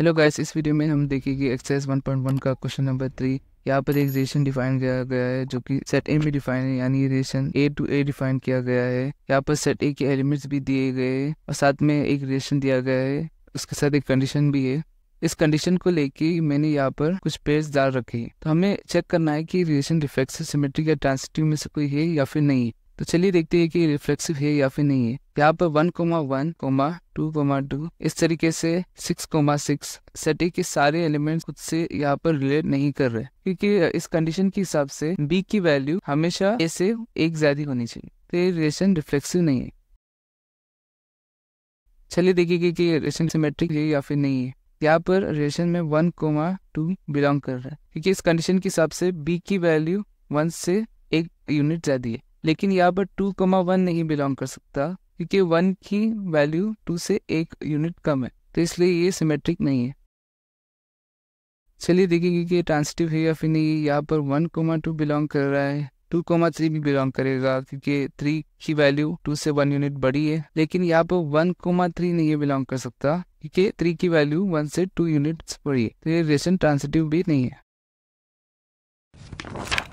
hello guys इस video में हम देखेंगे एक्सरसाइज 1.1 का क्वेश्चन नंबर थ्री यहाँ पर एक रिलेशन डिफाइन किया गया है जो कि सेट ए में डिफाइन है यानी relation A to A define किया गया है यहाँ पर सेट ए के एलिमेंट्स भी दिए गए हैं और साथ में एक रिलेशन दिया गया है उसके साथ एक कंडीशन भी है इस कंडीशन को लेके मैंने यहाँ पर कुछ पेयर्स डाल रखे तो हमें चेक करना है कि रिलेशन रिफ्लेक्सिव सिमेट्रिक या ट्रांसिटिव में से कोई है या फिर नहीं तो चलिए देखते हैं कि रिफ्लेक्सिव है या फिर नहीं है यहाँ पर one comma one comma two comma two इस तरीके से सिक्स कोमा सिक्स सटी के सारे एलिमेंट्स खुद से यहाँ पर रिलेट नहीं कर रहे क्योंकि इस कंडीशन के हिसाब से बी की वैल्यू हमेशा ए से एक ज्यादा होनी चाहिए तो ये रिलेशन रिफ्लेक्सिव नहीं है चलिए देखिए कि ये रिलेशन सिमेट्रिक है या फिर नहीं है यहाँ पर रिलेशन में वन कोमा टू बिलोंग कर रहा है क्योंकि इस कंडीशन के हिसाब से बी की वैल्यू वन से एक यूनिट ज्यादा है लेकिन यहाँ पर टू कमा वन नहीं बिलोंग कर सकता क्योंकि वन की वैल्यू टू से एक यूनिट कम है तो इसलिए ये सिमेट्रिक नहीं है चलिए देखेंगे कि ट्रांसिटिव है या फिर नहीं यहाँ पर वन कोमा टू बिलोंग कर रहा है टू कोमा थ्री भी बिलोंग करेगा क्योंकि थ्री की वैल्यू टू से वन यूनिट बड़ी है लेकिन यहाँ पर वन कोमा थ्री नहीं बिलोंग कर सकता क्योंकि थ्री की वैल्यू वन से टू यूनिट बड़ी है तो ये रिलेशन ट्रांसिटिव भी नहीं है